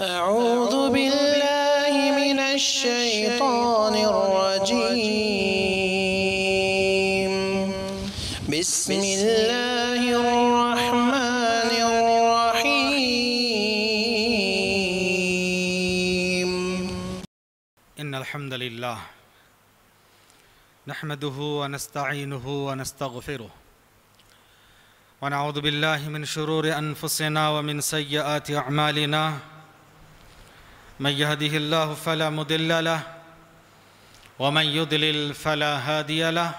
أعوذ بالله من الشيطان الرجيم بسم الله الرحمن الرحيم إن الحمد لله نحمده ونستعينه ونستغفره ونعوذ بالله من شرور أنفسنا ومن سيئات أعمالنا من يهده الله فلا مضل له ومن يضلل فلا هادي له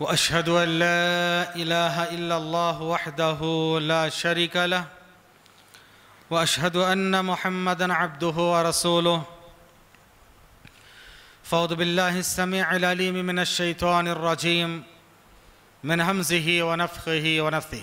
واشهد ان لا اله الا الله وحده لا شريك له واشهد ان محمدا عبده ورسوله فاعوذ بالله السميع العليم من الشيطان الرجيم من همزه ونفخه ونفثه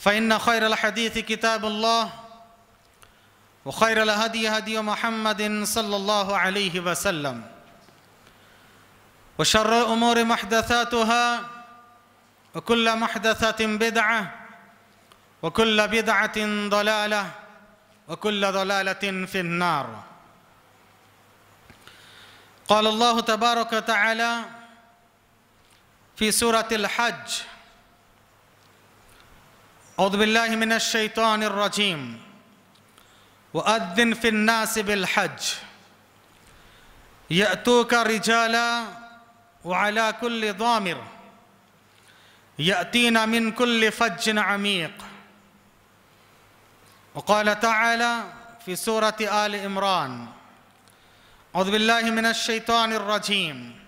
فإن خير الحديث كتاب الله وخير الهدي هدي محمد صلى الله عليه وسلم وشر الأمور محدثاتها وكل محدثة بدعة وكل بدعة ضلالة وكل ضلالة في النار قال الله تبارك وتعالى في سورة الحج أعوذ بالله من الشيطان الرجيم وأذن في الناس بالحج يأتوك رجالا وعلى كل ضامر يأتينا من كل فج عميق وقال تعالى في سورة آل إمران أعوذ بالله من الشيطان الرجيم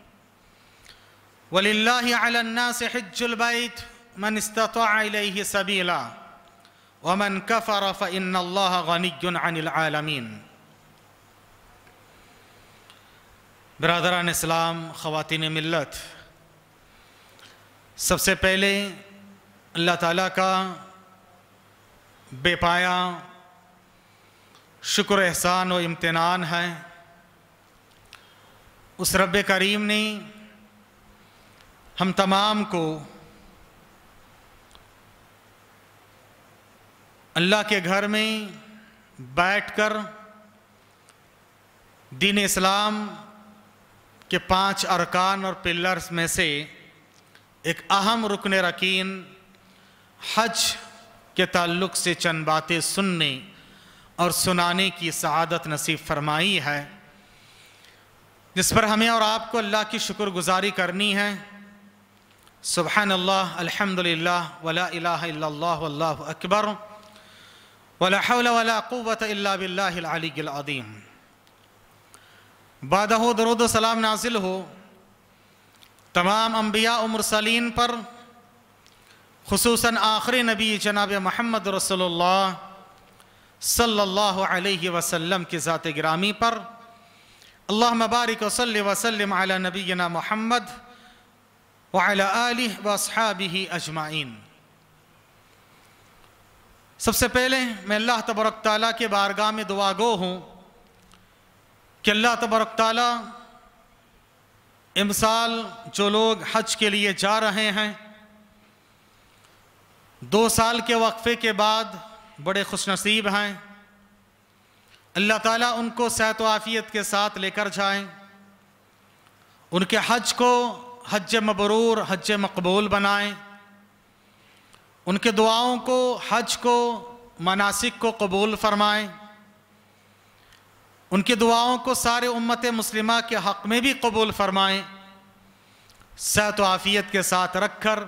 ولله على الناس حج البيت मन इस्तः सबीला वमन कफ़र फ़िन गनीन अनिल आलमीन बरदरान इस्लाम ख़वातिन मिलत सबसे पहले अल्लाह ताला का बेपाया शुक्र एहसान व इम्तनान है उस रब करीम ने हम तमाम को अल्लाह के घर में बैठकर दीन इस्लाम के पांच अरकान और पिलर्स में से एक अहम रुकन रकीन हज के ताल्लुक से चंद बातें सुनने और सुनाने की शहादत नसीब फरमाई है जिस पर हमें और आपको अल्लाह की शुक्रगुजारी करनी है सुबहानल्ला अलहमदिल्ला वला अकबर वलावत अल्लाबीम बादहो दरुद सलाम नाजिल हो तमाम अम्बिया उमरसलिन पर खसूस आखिरी नबी जनाब महमद रसोल्ला सल्लल्लाहु अलैहि वसल्लम की ज़ात ग्रामी पर अल्लाह मबारक वसल वसलम नबीना महमद वाल वसहाबी अजमाइन सबसे पहले मैं अल्लाह तबरक ताली के बारगाह में दुआ गो हूँ कि अल्लाह तबरक ताली इमसाल जो लोग हज के लिए जा रहे हैं दो साल के वक्फ़े के बाद बड़े खुशनसीब हैं अल्लाह ताला उनको सेहत आफ़ियत के साथ लेकर जाएं, उनके हज को हज मबरूर हज मकबूल बनाएं उनके दुआओं को हज को मनासिक को कबूल फरमाएं उनकी दुआओं को सारे उम्मत मुस्लिमा के हक़ में भी कबूल फरमाएं सेहत आफ़ियत के साथ रख कर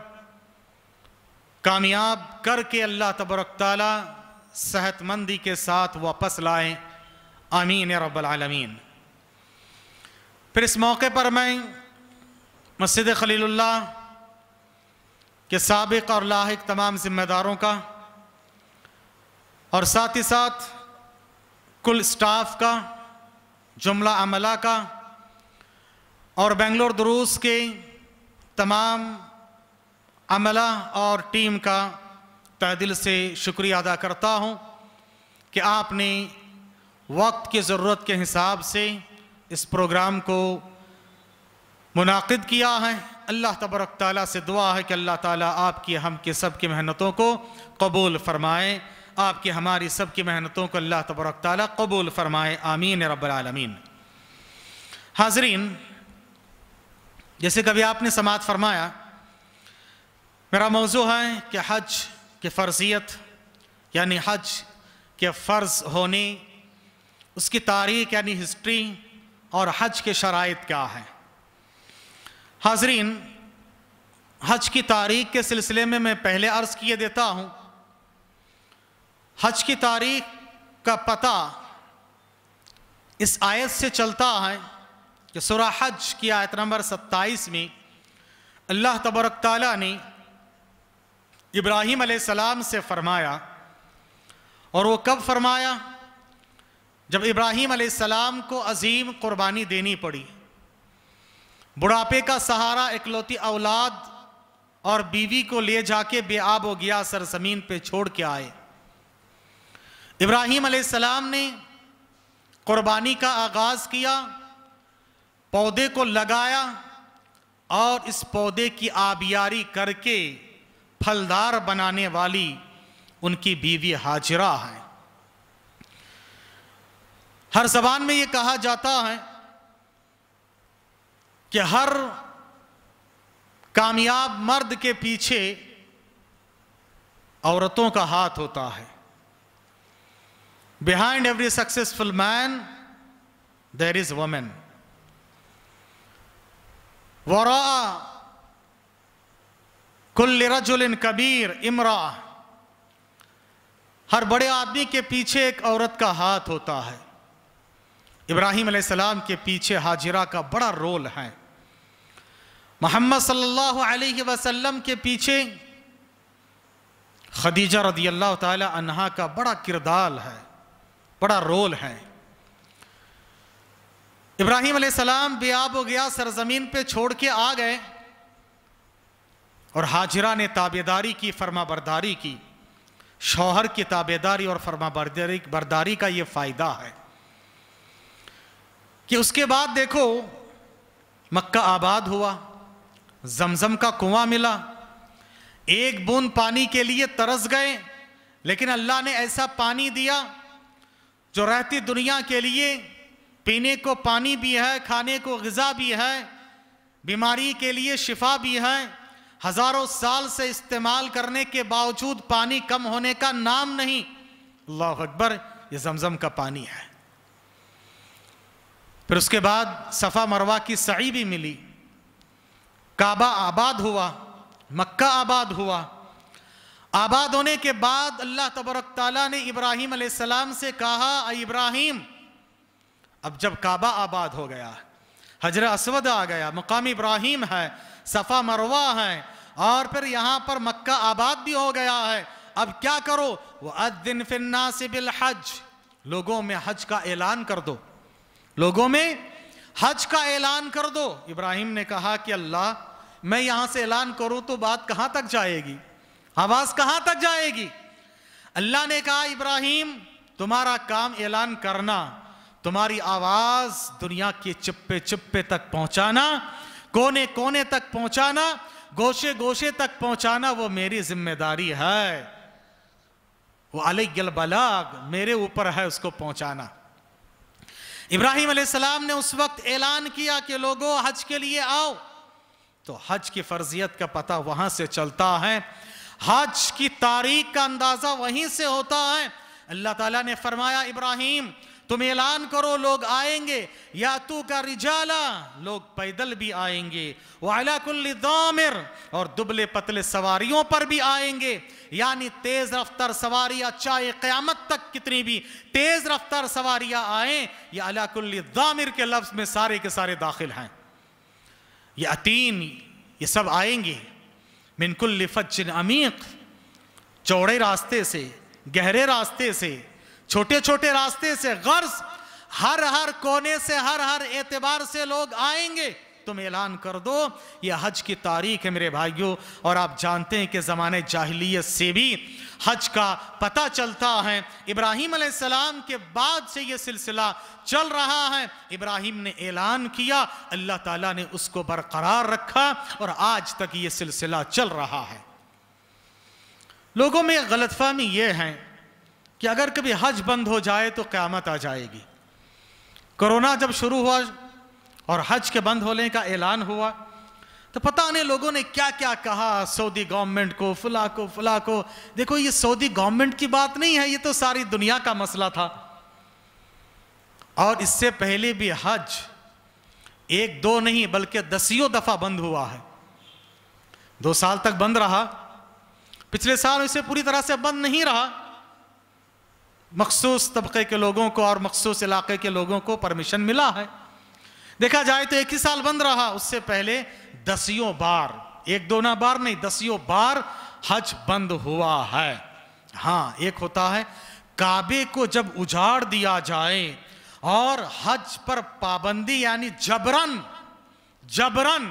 कामयाब करके अल्लाह तबरक सेहतमंदी के साथ वापस लाएं आमीन रबालमीन फिर इस मौके पर मैं मस्जिद खलील्ला के सबक और लाक तमाम ज़िम्मेदारों का और साथ ही साथ कुल स्टाफ का जुमला अमला का और बेंगलोर दरूस के तमाम अमला और टीम का तहदिल से शुक्रिया अदा करता हूँ कि आपने वक्त की ज़रूरत के हिसाब से इस प्रोग्राम को मुनद किया है अल्लाह तबरक ताली से दुआ है कि अल्लाह ताला आपकी हम के सब की मेहनतों को कबूल फ़रमाए आपकी हमारी सब की मेहनतों को अल्लाह तबरक ताली कबूल फ़रमाए आमीन रबालमीन हाजरीन जैसे कभी आपने समात फरमाया मेरा मौजू है कि हज के फ़र्जियत यानी हज के फ़र्ज़ होने उसकी तारीख यानी हिस्ट्री और हज के शराइ क्या हैं हाजरीन हज की तारीख के सिलसिले में मैं पहले अर्ज़ किए देता हूँ हज की तारीख का पता इस आयत से चलता है कि सुरा हज की आयत नंबर 27 में अल्लाह तबरक तला ने इब्राहिम सलाम से फरमाया और वो कब फरमाया जब इब्राहिम सलाम को अजीम कुर्बानी देनी पड़ी बुढ़ापे का सहारा इकलौती औलाद और बीवी को ले जाके बेआब हो गया सरजमीन पे छोड़ के आए इब्राहिम सलाम ने कुर्बानी का आगाज़ किया पौधे को लगाया और इस पौधे की आबियारी करके फलदार बनाने वाली उनकी बीवी हाजरा है हर जबान में ये कहा जाता है कि हर कामयाब मर्द के पीछे औरतों का हाथ होता है behind every successful man there is women वरा कुल रजुल कबीर इमरा हर बड़े आदमी के पीछे एक औरत का हाथ होता है इब्राहिम के पीछे हाजिरा का बड़ा रोल है मोहम्मद सल्लल्लाहु अलैहि वसल्लम के पीछे खदीजा रदी अल्लाह तहा का बड़ा किरदार है बड़ा रोल है इब्राहिम सलाम बेआब हो गया सरजमीन पे छोड़ के आ गए और हाजिरा ने ताबेदारी की फर्मा बरदारी की शौहर की ताबेदारी और फरमा बरदारी बरदारी का ये फ़ायदा है कि उसके बाद देखो मक्का आबाद हुआ जमजम का कुआं मिला एक बूंद पानी के लिए तरस गए लेकिन अल्लाह ने ऐसा पानी दिया जो रहती दुनिया के लिए पीने को पानी भी है खाने को गज़ा भी है बीमारी के लिए शिफा भी है हज़ारों साल से इस्तेमाल करने के बावजूद पानी कम होने का नाम नहीं अल्लाह अकबर ये जमजम का पानी है फिर उसके बाद सफ़ा मरवा की सही भी मिली काबा आबाद हुआ मक्का आबाद हुआ आबाद होने के बाद अल्लाह तबरक तला ने इब्राहिम सलाम से कहा इब्राहिम अब जब काबा आबाद हो गया हजर असवद आ गया मकाम इब्राहिम है सफ़ा मरवा है और फिर यहाँ पर मक्का आबाद भी हो गया है अब क्या करो वह दिन फिन्ना से बिल हज लोगों में हज का ऐलान कर दो लोगों में हज का ऐलान कर दो इब्राहिम ने कहा कि अल्लाह मैं यहां से ऐलान करूं तो बात कहां तक जाएगी आवाज कहां तक जाएगी अल्लाह ने कहा इब्राहिम तुम्हारा काम ऐलान करना तुम्हारी आवाज दुनिया के चिप्पे चिप्पे तक पहुंचाना कोने कोने तक पहुंचाना गोशे गोशे तक पहुंचाना वो मेरी जिम्मेदारी है वो अलग बलाग मेरे ऊपर है उसको पहुंचाना इब्राहिम सलाम ने उस वक्त ऐलान किया कि लोगों हज के लिए आओ तो हज की फर्जियत का पता वहां से चलता है हज की तारीख का अंदाजा वहीं से होता है अल्लाह ताला ने फरमाया इब्राहिम तुम ऐलान करो लोग आएंगे या तू का रिजाला लोग पैदल भी आएंगे वालाकुल्लिदामिर और दुबले पतले सवारियों पर भी आएंगे यानी तेज रफ्तार सवारियां चाहे क्यामत तक कितनी भी तेज रफ्तार सवारियां आए ये अलाकुल्लिदामिर के लफ्ज़ में सारे के सारे दाखिल हैं ये अतीम ये सब आएंगे मिनकुल्लिफ अमीक चौड़े रास्ते से गहरे रास्ते से छोटे छोटे रास्ते से गर्ज हर हर कोने से हर हर एतबार से लोग आएंगे तुम ऐलान कर दो ये हज की तारीख है मेरे भाइयों और आप जानते हैं कि ज़माने जाहिलियत से भी हज का पता चलता है इब्राहिम सलाम के बाद से ये सिलसिला चल रहा है इब्राहिम ने ऐलान किया अल्लाह ताला ने उसको बरकरार रखा और आज तक ये सिलसिला चल रहा है लोगों में गलतफहमी ये है कि अगर कभी हज बंद हो जाए तो क़्यामत आ जाएगी कोरोना जब शुरू हुआ और हज के बंद होने का ऐलान हुआ तो पता नहीं लोगों ने क्या क्या कहा सऊदी गवर्नमेंट को फुला को फुला को देखो ये सऊदी गवर्नमेंट की बात नहीं है ये तो सारी दुनिया का मसला था और इससे पहले भी हज एक दो नहीं बल्कि दसियों दफ़ा बंद हुआ है दो साल तक बंद रहा पिछले साल इसे पूरी तरह से बंद नहीं रहा मखसूस तबके के लोगों को और मखसूस इलाके के लोगों को परमिशन मिला है देखा जाए तो एक ही साल बंद रहा उससे पहले दसियों बार एक दो ना बार नहीं दसियों बार हज बंद हुआ है हाँ एक होता है काबे को जब उजाड़ दिया जाए और हज पर पाबंदी यानी जबरन जबरन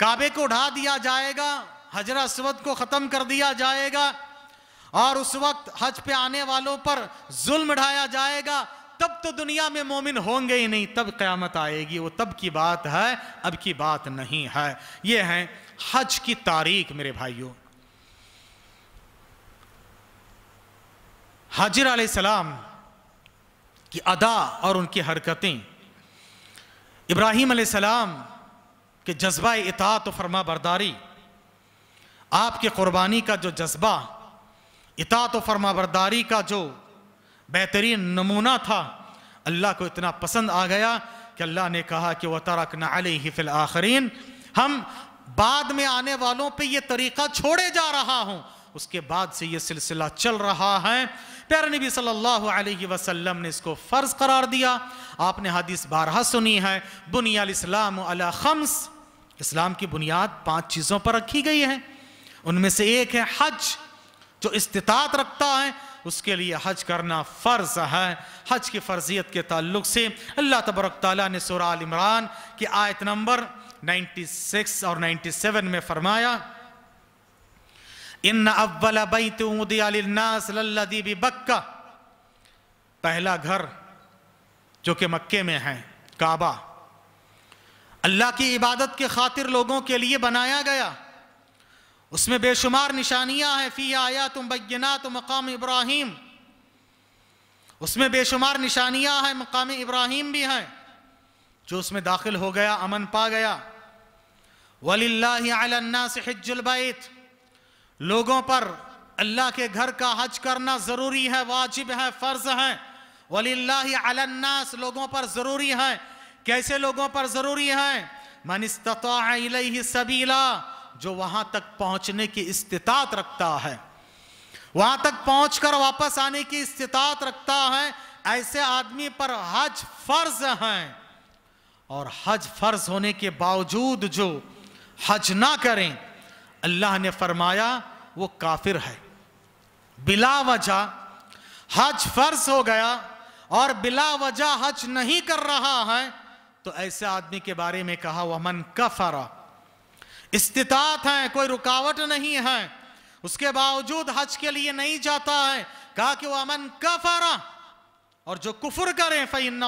काबे को उड़ा दिया जाएगा हजरा अस्वद को ख़त्म कर दिया जाएगा और उस वक्त हज पे आने वालों पर जुल्म ढाया जाएगा तब तो दुनिया में मोमिन होंगे ही नहीं तब क्यामत आएगी वो तब की बात है अब की बात नहीं है ये है हज की तारीख मेरे भाइयों हाजिर सलाम की अदा और उनकी हरकतें इब्राहिम सलाम के जज्बा इतात फरमा बरदारी आपके क़ुरबानी का जो जज्बा इता तो बरदारी का जो बेहतरीन नमूना था अल्लाह को इतना पसंद आ गया कि अल्लाह ने कहा कि वह तरक न फिल आखरीन हम बाद में आने वालों पे ये तरीक़ा छोड़े जा रहा हूँ उसके बाद से ये सिलसिला चल रहा है प्यार नबी सल्लल्लाहु अलैहि वसल्लम ने इसको फ़र्ज़ करार दिया आपने हदीस बारह सुनी है बुनियाल इस्लाम अला खम्स इस्लाम की बुनियाद पांच चीज़ों पर रखी गई है उनमें से एक है हज जो इस्तात रखता है उसके लिए हज करना फ़र्ज है हज की फ़र्जियत के ताल्लुक से अल्लाह तबरक तला ने सुराल इमरान की आयत नंबर 96 और 97 में फरमाया इन अव्वल बैतनासदी बक्का पहला घर जो कि मक्के में है काबा अल्लाह की इबादत के खातिर लोगों के लिए बनाया गया उसमें बेशुमार निशानियां हैं फ़ी आया तुम बना तो मकाम इब्राहिम उसमें बेशुमार निशानियां हैं मकाम इब्राहिम भी हैं जो उसमें दाखिल हो गया अमन पा गया वलील्ला से हजलबैत लोगों पर अल्लाह के घर का हज करना ज़रूरी है वाजिब है फ़र्ज़ है वल्लास लोगों पर ज़रूरी है कैसे लोगों पर ज़रूरी है मनिस्तः सबीला जो वहां तक पहुंचने की इस्तात रखता है वहां तक पहुंचकर वापस आने की इस्तात रखता है ऐसे आदमी पर हज फर्ज हैं और हज फर्ज होने के बावजूद जो हज ना करें अल्लाह ने फरमाया वो काफिर है बिला वजह हज फर्ज हो गया और बिला वजह हज नहीं कर रहा है तो ऐसे आदमी के बारे में कहा वमन कफरा इस्तात है कोई रुकावट नहीं है उसके बावजूद हज के लिए नहीं जाता है कहा कि वह अमन कफरा और जो कुफर करें फ़ैन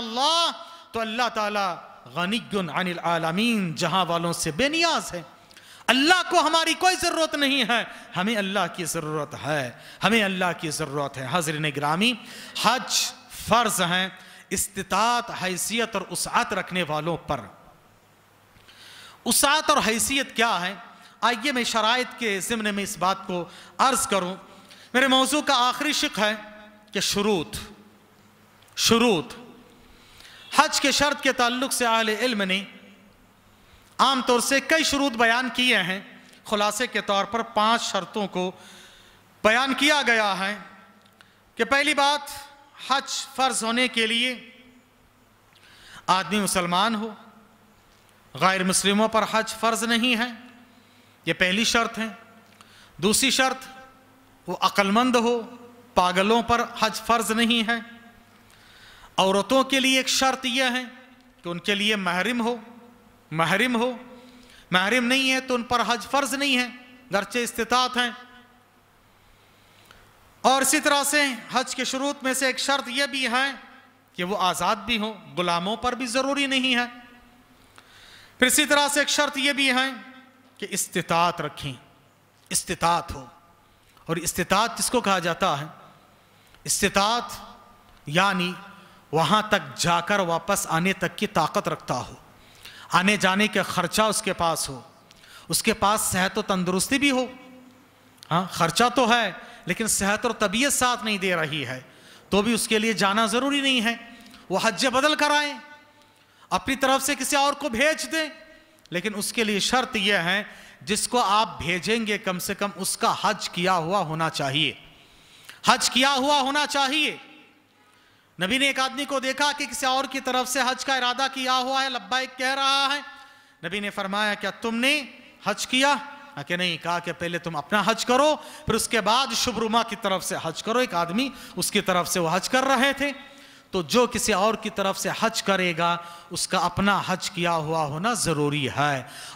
तो अल्लाह ताला गनीगन अनिल आलमीन जहां वालों से बेनियाज है अल्लाह को हमारी कोई ज़रूरत नहीं है हमें अल्लाह की ज़रूरत है हमें अल्लाह की ज़रूरत है हाजिर निगरामी हज फ़र्ज़ है इस्तात हैसियत और उसात रखने वालों पर उसात और हैसियत क्या है आइए मैं शराइ के ज़िमन में इस बात को अर्ज़ करूँ मेरे मौजू का आखिरी शिक है कि शुरूत शुरूत हज के शर्त के ताल्लुक से अहल इल्म ने आमतौर से कई शरूत बयान किए हैं खुलासे के तौर पर पांच शर्तों को बयान किया गया है कि पहली बात हज फ़र्ज होने के लिए आदमी मुसलमान हो गैर मुस्लिमों पर हज फ़र्ज़ नहीं है ये पहली शर्त है दूसरी शर्त वो अक्लमंद हो पागलों पर हज फ़र्ज़ नहीं है औरतों के लिए एक शर्त यह है कि उनके लिए महरम हो महरम हो महरिम नहीं है तो उन पर हज फ़र्ज़ नहीं है गरचे इस्तात हैं और इसी तरह से हज के शुरूत में से एक शर्त यह भी है कि वो आज़ाद भी हो गुलामों पर भी ज़रूरी नहीं है फिर इसी तरह से एक शर्त यह भी है कि इस्तात रखें इस्तात हो और इस्तात किसको कहा जाता है इस्तात यानी वहाँ तक जाकर वापस आने तक की ताकत रखता हो आने जाने का ख़र्चा उसके पास हो उसके पास सेहत और तंदुरुस्ती भी हो हाँ ख़र्चा तो है लेकिन सेहत और तबीयत साथ नहीं दे रही है तो भी उसके लिए जाना ज़रूरी नहीं है वह हज बदल कर आएँ अपनी तरफ से किसी और को भेज दें लेकिन उसके लिए शर्त यह है जिसको आप भेजेंगे कम से कम उसका हज किया हुआ होना चाहिए हज किया हुआ होना चाहिए नबी ने एक आदमी को देखा कि किसी और की तरफ से हज का इरादा किया हुआ है लब्बाइक कह रहा है नबी ने फरमाया क्या तुमने हज किया कि नहीं कहा कि पहले तुम अपना हज करो फिर उसके बाद शुभरुमा की तरफ से हज करो एक आदमी उसकी तरफ से वो हज कर रहे थे तो जो किसी और की तरफ से हज करेगा उसका अपना हज किया हुआ होना ज़रूरी है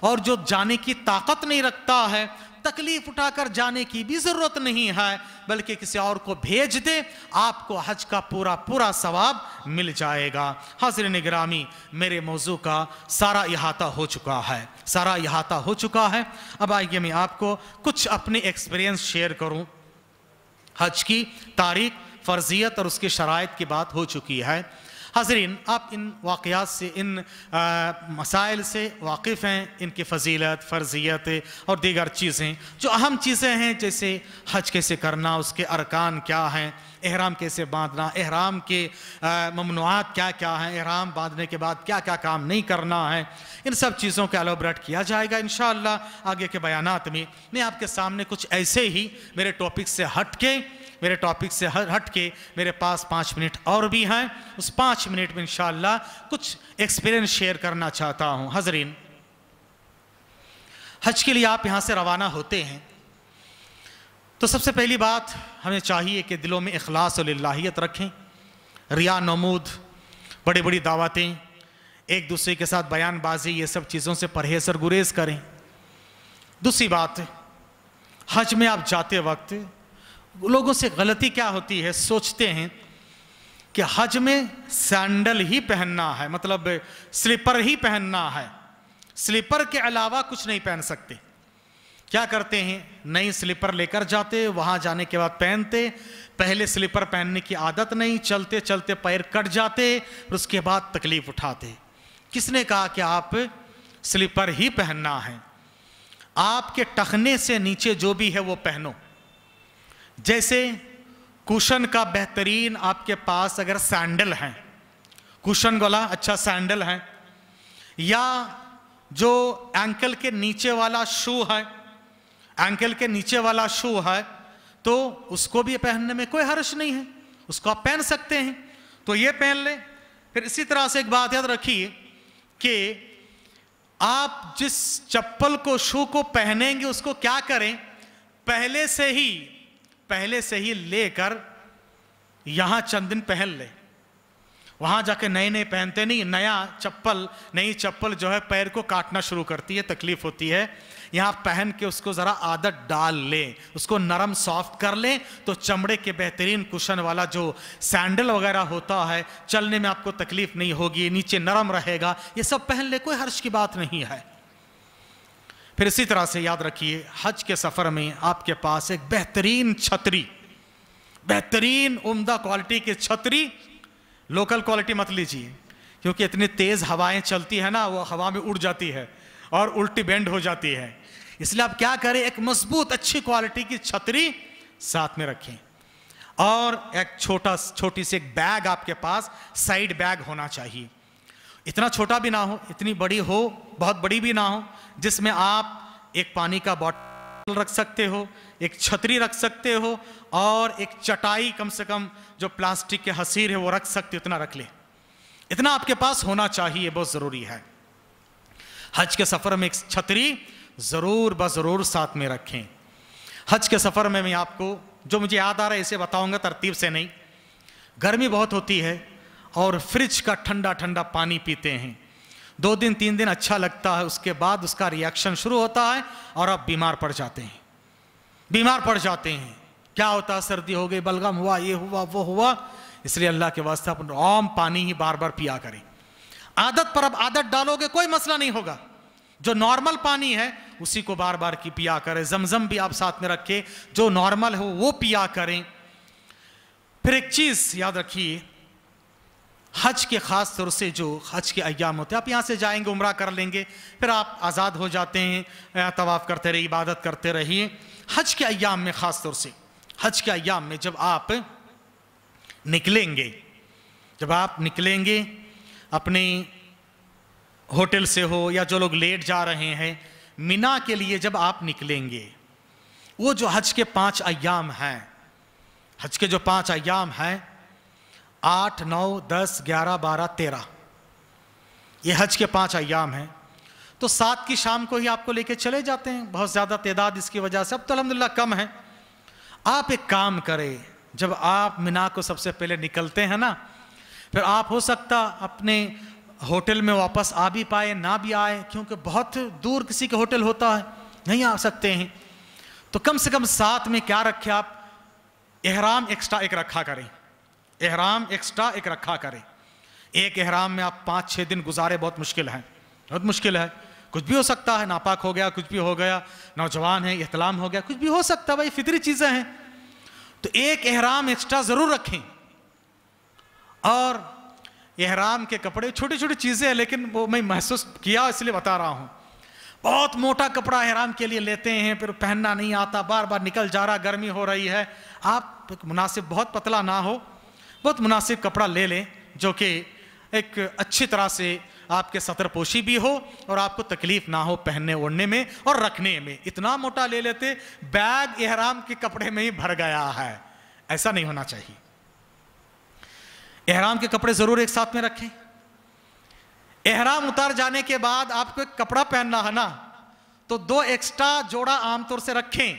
और जो जाने की ताकत नहीं रखता है तकलीफ उठाकर जाने की भी ज़रूरत नहीं है बल्कि किसी और को भेज दे आपको हज का पूरा पूरा सवाब मिल जाएगा हाजिर निगरामी मेरे मौजू का सारा इहाता हो चुका है सारा इहाता हो चुका है अब आइए मैं आपको कुछ अपने एक्सपीरियंस शेयर करूं हज की तारीख फ़र्जियत और उसके शरात की बात हो चुकी है हाजरीन आप इन वाक़ात से इन मसाइल से वाकिफ़ हैं इनकी फजीलत फ़र्जियत और दीगर चीज़ें जो अहम चीज़ें हैं जैसे हज कैसे करना उसके अरकान क्या हैं अहराम कैसे बांधना अहराम के ममनुआत क्या क्या हैं अहराम बांधने के बाद क्या क्या काम नहीं करना है इन सब चीज़ों का एलोब्रेट किया जाएगा इन आगे के बयान में मैं आपके सामने कुछ ऐसे ही मेरे टॉपिक से हट के मेरे टॉपिक से हट के मेरे पास पाँच मिनट और भी हैं उस पाँच मिनट में इन कुछ एक्सपीरियंस शेयर करना चाहता हूँ हजरीन हज के लिए आप यहाँ से रवाना होते हैं तो सबसे पहली बात हमें चाहिए कि दिलों में अखलास और लाहियत रखें रिया नमूद बड़ी बड़ी दावतें एक दूसरे के साथ बयानबाजी ये सब चीज़ों से परहेज और गुरेज करें दूसरी बात हज में आप जाते वक्त लोगों से गलती क्या होती है सोचते हैं कि हज में सैंडल ही पहनना है मतलब स्लीपर ही पहनना है स्लीपर के अलावा कुछ नहीं पहन सकते क्या करते हैं नई स्लीपर लेकर जाते वहां जाने के बाद पहनते पहले स्लीपर पहनने की आदत नहीं चलते चलते पैर कट जाते और उसके बाद तकलीफ उठाते किसने कहा कि आप स्लीपर ही पहनना है आपके टखने से नीचे जो भी है वो पहनो जैसे कुशन का बेहतरीन आपके पास अगर सैंडल है कुशन वाला अच्छा सैंडल है या जो एंकल के नीचे वाला शू है एंकल के नीचे वाला शू है तो उसको भी पहनने में कोई हर्ष नहीं है उसको आप पहन सकते हैं तो ये पहन लें फिर इसी तरह से एक बात याद रखिए कि आप जिस चप्पल को शू को पहनेंगे उसको क्या करें पहले से ही पहले से ही लेकर यहां चंद दिन पहन ले वहां जाके नए नए पहनते नहीं नया चप्पल नई चप्पल जो है पैर को काटना शुरू करती है तकलीफ होती है यहाँ पहन के उसको ज़रा आदत डाल लें उसको नरम सॉफ्ट कर लें तो चमड़े के बेहतरीन कुशन वाला जो सैंडल वगैरह होता है चलने में आपको तकलीफ नहीं होगी नीचे नरम रहेगा ये सब पहन ले कोई हर्ष की बात नहीं है फिर इसी तरह से याद रखिए हज के सफ़र में आपके पास एक बेहतरीन छतरी बेहतरीन उम्दा क्वालिटी की छतरी लोकल क्वालिटी मत लीजिए क्योंकि इतनी तेज़ हवाएं चलती है ना वो हवा में उड़ जाती है और उल्टी बेंड हो जाती है इसलिए आप क्या करें एक मजबूत अच्छी क्वालिटी की छतरी साथ में रखें और एक छोटा छोटी सी एक बैग आपके पास साइड बैग होना चाहिए इतना छोटा भी ना हो इतनी बड़ी हो बहुत बड़ी भी ना हो जिसमें आप एक पानी का बॉटल रख सकते हो एक छतरी रख सकते हो और एक चटाई कम से कम जो प्लास्टिक के हसीर है वो रख सकते हो इतना रख ले इतना आपके पास होना चाहिए बहुत ज़रूरी है हज के सफ़र में एक छतरी ज़रूर ब ज़रूर साथ में रखें हज के सफ़र में मैं आपको जो मुझे याद आ रहा है इसे बताऊंगा तरतीब से नहीं गर्मी बहुत होती है और फ्रिज का ठंडा ठंडा पानी पीते हैं दो दिन तीन दिन अच्छा लगता है उसके बाद उसका रिएक्शन शुरू होता है और आप बीमार पड़ जाते हैं बीमार पड़ जाते हैं क्या होता है सर्दी हो गई बलगम हुआ ये हुआ वो हुआ इसलिए अल्लाह के वास्ते अपन ओम पानी ही बार बार पिया करें आदत पर अब आदत डालोगे कोई मसला नहीं होगा जो नॉर्मल पानी है उसी को बार बार की पिया करें जमजम भी आप साथ में रखें जो नॉर्मल हो वो पिया करें फिर एक चीज़ याद रखिए हज के ख़ास तौर से जो हज के अयाम होते हैं आप यहाँ से जाएंगे उम्र कर लेंगे फिर आप आज़ाद हो जाते हैं तवाफ़ करते रहिए इबादत करते रहिए हज के अयाम में ख़ास तौर से हज के अयाम में जब आप निकलेंगे जब आप निकलेंगे अपने होटल से हो या जो लोग लेट जा रहे हैं मिना के लिए जब आप निकलेंगे वो जो हज के पांच अयाम हैं हज के जो पांच अयाम हैं आठ नौ दस ग्यारह बारह तेरह ये हज के पांच अयाम हैं तो सात की शाम को ही आपको लेके चले जाते हैं बहुत ज़्यादा तादाद इसकी वजह से अब तो अलहमदिल्ला कम है आप एक काम करें जब आप मिना को सबसे पहले निकलते हैं ना फिर आप हो सकता अपने होटल में वापस आ भी पाए ना भी आए क्योंकि बहुत दूर किसी के होटल होता है नहीं आ सकते हैं तो कम से कम साथ में क्या रखें आप एहराम एक्स्ट्रा एक रखा करें एहराम एक्स्ट्रा एक रखा करें एक एहराम में आप पाँच छः दिन गुजारे बहुत मुश्किल है बहुत मुश्किल है कुछ भी हो सकता है नापाक हो गया कुछ भी हो गया नौजवान है इहतलाम हो गया कुछ भी हो सकता है भाई फितरी चीज़ें हैं तो एक एहराम एक्स्ट्रा ज़रूर रखें और एहराम के कपड़े छोटी छोटी चीज़ें हैं लेकिन वो मैं महसूस किया इसलिए बता रहा हूँ बहुत मोटा कपड़ा एहराम के लिए लेते हैं फिर पहनना नहीं आता बार बार निकल जा रहा गर्मी हो रही है आप मुनासिब बहुत पतला ना हो बहुत मुनासिब कपड़ा ले लें जो कि एक अच्छी तरह से आपके सतरपोशी भी हो और आपको तकलीफ ना हो पहनने ओढ़ने में और रखने में इतना मोटा ले लेते बैग एहराम के कपड़े में ही भर गया है ऐसा नहीं होना चाहिए एहराम के कपड़े ज़रूर एक साथ में रखें एहराम उतार जाने के बाद आपको एक कपड़ा पहनना है ना तो दो एक्स्ट्रा जोड़ा आमतौर से रखें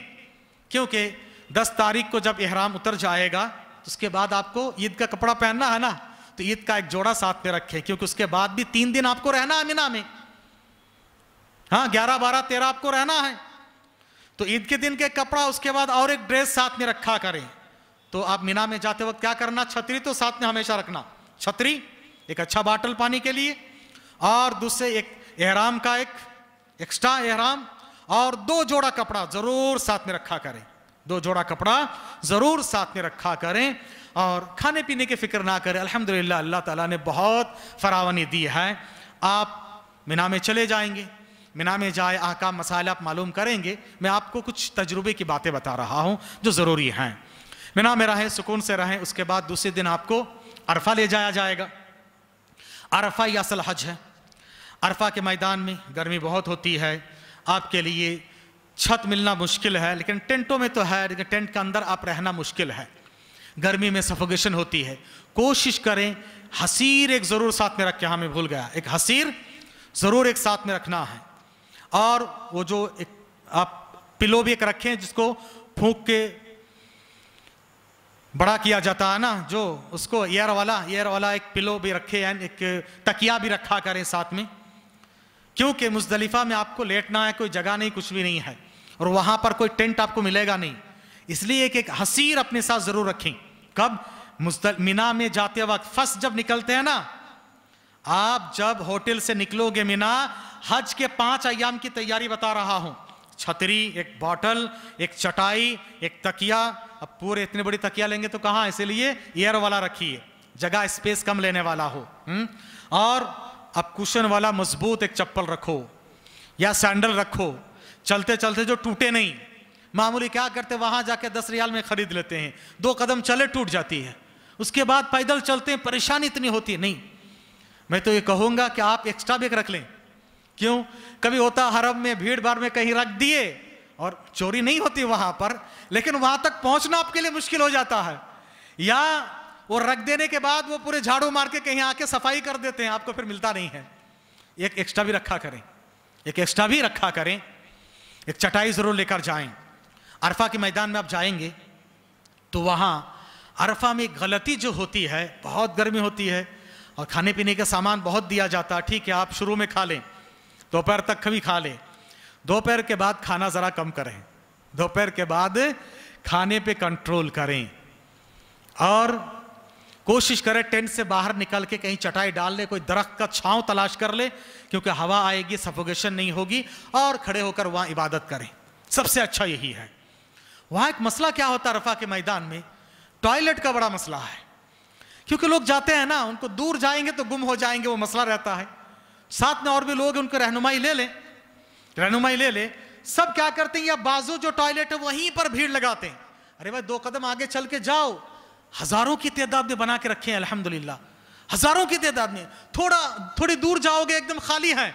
क्योंकि 10 तारीख को जब एहराम उतर जाएगा तो उसके बाद आपको ईद का कपड़ा पहनना है ना तो ईद का एक जोड़ा साथ में रखें क्योंकि उसके बाद भी तीन दिन आपको रहना है मीना में हाँ ग्यारह बारह तेरह आपको रहना है तो ईद के दिन के कपड़ा उसके बाद और एक ड्रेस साथ में रखा करें तो आप मीना में जाते वक्त क्या करना छतरी तो साथ में हमेशा रखना छतरी एक अच्छा बाटल पानी के लिए और दूसरे एक एहराम का एक एक्स्ट्रा एहराम और दो जोड़ा कपड़ा जरूर साथ में रखा करें दो जोड़ा कपड़ा ज़रूर साथ में रखा करें और खाने पीने की फ़िक्र ना करें अल्हम्दुलिल्लाह अल्लाह ताला ने बहुत फरावनी दी है आप मीना में चले जाएंगे मिना में जाए आका मसाइल आप मालूम करेंगे मैं आपको कुछ तजुर्बे की बातें बता रहा हूँ जो ज़रूरी हैं मिना में रहें सुकून से रहें उसके बाद दूसरे दिन आपको अरफा ले जाया जाएगा अरफा या असल हज है अरफा के मैदान में गर्मी बहुत होती है आपके लिए छत मिलना मुश्किल है लेकिन टेंटों में तो है लेकिन टेंट के अंदर आप रहना मुश्किल है गर्मी में सफोकेशन होती है कोशिश करें हसीर एक ज़रूर साथ में रखें हाँ मैं भूल गया एक हसीर ज़रूर एक साथ में रखना है और वो जो एक आप पिलो भी एक रखें जिसको फूक के बड़ा किया जाता है ना जो उसको एयर वाला एयर वाला एक पिलो भी रखे एंड एक तकिया भी रखा करें साथ में क्योंकि मुजदलिफा में आपको लेटना है कोई जगह नहीं कुछ भी नहीं है और वहां पर कोई टेंट आपको मिलेगा नहीं इसलिए एक एक हसीर अपने साथ जरूर रखें कब मुस्तल मीना में जाते वक्त फर्स्ट जब निकलते हैं ना आप जब होटल से निकलोगे मीना हज के पांच अयाम की तैयारी बता रहा हूं छतरी एक बॉटल एक चटाई एक तकिया अब पूरे इतने बड़ी तकिया लेंगे तो कहां इसीलिए एयर वाला रखिए जगह स्पेस कम लेने वाला हो हुँ? हम्म? और अब कुशन वाला मजबूत एक चप्पल रखो या सैंडल रखो चलते चलते जो टूटे नहीं मामूली क्या करते वहां जाके दस रियाल में खरीद लेते हैं दो कदम चले टूट जाती है उसके बाद पैदल चलते हैं परेशानी इतनी होती है नहीं मैं तो ये कहूंगा कि आप एक्स्ट्रा बैग रख लें क्यों कभी होता हरब में भीड़ भाड़ में कहीं रख दिए और चोरी नहीं होती वहां पर लेकिन वहां तक पहुंचना आपके लिए मुश्किल हो जाता है या वो रख देने के बाद वो पूरे झाड़ू मार के कहीं आके सफाई कर देते हैं आपको फिर मिलता नहीं है एक एक्स्ट्रा भी रखा करें एक एक्स्ट्रा भी रखा करें एक चटाई ज़रूर लेकर जाएं अरफा के मैदान में आप जाएंगे तो वहां अरफा में गलती जो होती है बहुत गर्मी होती है और खाने पीने का सामान बहुत दिया जाता है ठीक है आप शुरू में खा लें दोपहर तक कभी खा लें दोपहर के बाद खाना ज़रा कम करें दोपहर के बाद खाने पे कंट्रोल करें और कोशिश करें टेंट से बाहर निकल के कहीं चटाई डाल ले कोई दरख्त का छांव तलाश कर ले क्योंकि हवा आएगी सफोगेशन नहीं होगी और खड़े होकर वहां इबादत करें सबसे अच्छा यही है वहां एक मसला क्या होता है रफा के मैदान में टॉयलेट का बड़ा मसला है क्योंकि लोग जाते हैं ना उनको दूर जाएंगे तो गुम हो जाएंगे वो मसला रहता है साथ में और भी लोग उनको रहनुमाई ले लें रहनुमाई ले लें सब क्या करते हैं या बाजू जो टॉयलेट है वहीं पर भीड़ लगाते हैं अरे भाई दो कदम आगे चल के जाओ हजारों की तादाद में बना के रखे हैं अलहमदुल्ला हजारों की तादाद में थोड़ा थोड़ी दूर जाओगे एकदम खाली है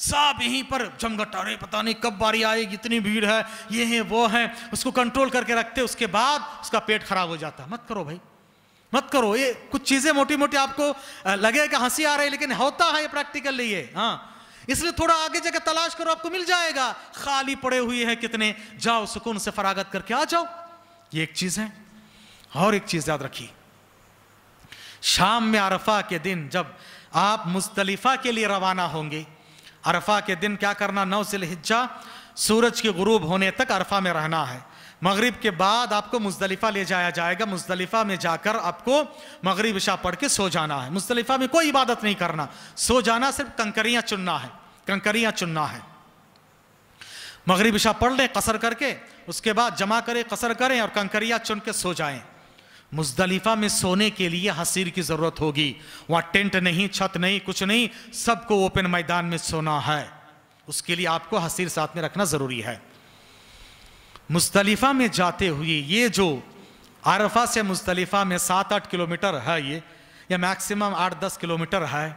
सब यहीं पर जमघट अरे पता नहीं कब बारी आएगी इतनी भीड़ है ये है वो है उसको कंट्रोल करके रखते उसके बाद उसका पेट खराब हो जाता मत करो भाई मत करो ये कुछ चीज़ें मोटी मोटी आपको लगेगा हंसी आ रही है लेकिन होता है ये प्रैक्टिकल ये हाँ इसलिए थोड़ा आगे जाकर तलाश करो आपको मिल जाएगा खाली पड़े हुए हैं कितने जाओ सुकून से फरागत करके आ जाओ ये एक चीज़ है और एक चीज़ याद रखिए शाम में अरफा के दिन जब आप मुस्तलिफ़ा के लिए रवाना होंगे अरफा के दिन क्या करना नौ से हिज्जा सूरज के गुरूब होने तक अरफा में रहना है मगरिब के बाद आपको मुस्तलिफा ले जाया जाएगा मुस्तलिफा में जाकर आपको मगरिब शाह पढ़ के सो जाना है मुस्तलिफा में कोई इबादत नहीं करना सो जाना सिर्फ कंकरियाँ चुनना है कंकरियाँ चुनना है मगरिब शाह पढ़ लें कसर करके उसके बाद जमा करें कसर करें और कंकरियाँ चुन के सो जाएं मुजदलिफा में सोने के लिए हसीर की ज़रूरत होगी वहां टेंट नहीं छत नहीं कुछ नहीं सबको ओपन मैदान में सोना है उसके लिए आपको हसीर साथ में रखना ज़रूरी है मुस्तलिफा में जाते हुए ये जो आरफा से मुस्तलिफा में सात आठ किलोमीटर है ये या मैक्सिमम आठ दस किलोमीटर है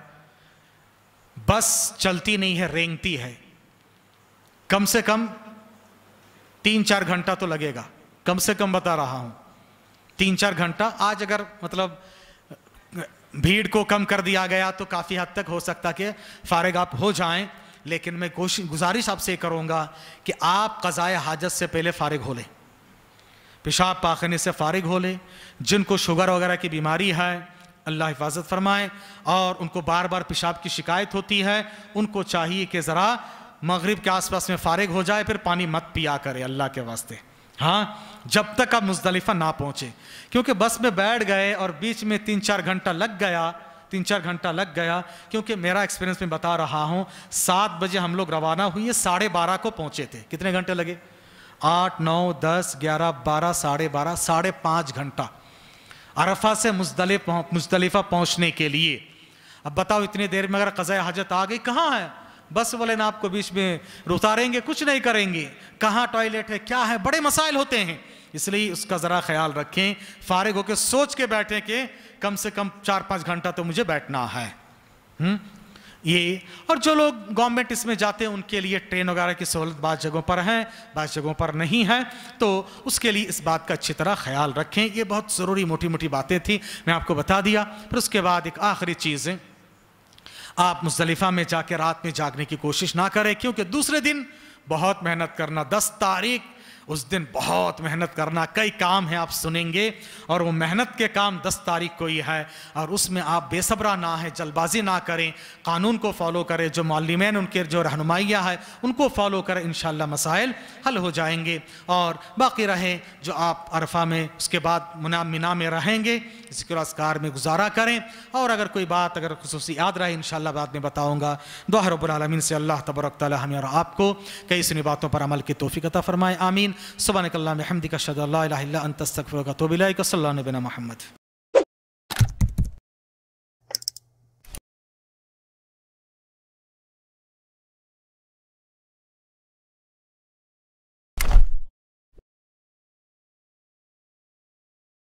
बस चलती नहीं है रेंगती है कम से कम तीन चार घंटा तो लगेगा कम से कम बता रहा हूं तीन चार घंटा आज अगर मतलब भीड़ को कम कर दिया गया तो काफ़ी हद तक हो सकता कि फारग आप हो जाएं लेकिन मैं कोशिश गुजारिश आपसे करूँगा कि आप कज़ाए हाजत से पहले फारग हो लें पेशाब पाखने से फारग हो लें जिनको शुगर वगैरह की बीमारी है अल्लाह हिफाजत फरमाए और उनको बार बार पेशाब की शिकायत होती है उनको चाहिए कि ज़रा मगरिब के आसपास में फारग हो जाए फिर पानी मत पिया करे अल्लाह के वास्ते हाँ जब तक आप मुजदलिफा ना पहुंचे क्योंकि बस में बैठ गए और बीच में तीन चार घंटा लग गया तीन चार घंटा लग गया क्योंकि मेरा एक्सपीरियंस में बता रहा हूं सात बजे हम लोग रवाना हुए साढ़े बारह को पहुंचे थे कितने घंटे लगे आठ नौ दस ग्यारह बारह साढ़े बारह साढ़े पाँच घंटा अरफा से मुजदलिफ मुजदलिफा पहुंचने के लिए अब बताओ इतनी देर में अगर कज़ा हाजत आ गई कहाँ है बस वाले ना आपको बीच में उतारेंगे कुछ नहीं करेंगे कहाँ टॉयलेट है क्या है बड़े मसाइल होते हैं इसलिए उसका ज़रा ख्याल रखें फारिग होकर सोच के बैठें कि कम से कम चार पाँच घंटा तो मुझे बैठना है हुँ? हम्म? ये और जो लोग गवर्नमेंट इसमें जाते हैं उनके लिए ट्रेन वगैरह की सहूलत बाद जगहों पर हैं बाद जगहों पर नहीं है तो उसके लिए इस बात का अच्छी तरह ख्याल रखें ये बहुत ज़रूरी मोटी मोटी बातें थी मैं आपको बता दिया फिर उसके बाद एक आखिरी चीज़ है आप मुजलिफ़ा में जाके रात में जागने की कोशिश ना करें क्योंकि दूसरे दिन बहुत मेहनत करना दस तारीख उस दिन बहुत मेहनत करना कई काम हैं आप सुनेंगे और वो मेहनत के काम 10 तारीख को ही है और उसमें आप बेसब्रा ना है जल्दबाजी ना करें कानून को फॉलो करें जो मालिमैन उनके जो रहनुमाइयाँ है उनको फॉलो करें इन मसाइल हल हो जाएंगे और बाकी रहें जो आप अरफा में उसके बाद मुना मिना में रहेंगे इसी क्रॉसकार में गुजारा करें और अगर कोई बात अगर खसूस याद रहे इन बाद में बताऊँगा दुआ रबालमीन से अल्लाह तबरक ताली हमें और आपको कई सुनी बातों पर अमल की तोफ़ी कता फ़रमाएँ आमीन सुबह नकल्ला महमदी का शद तस्तफ़ी अंतस्तफ़र का तोबिला महमद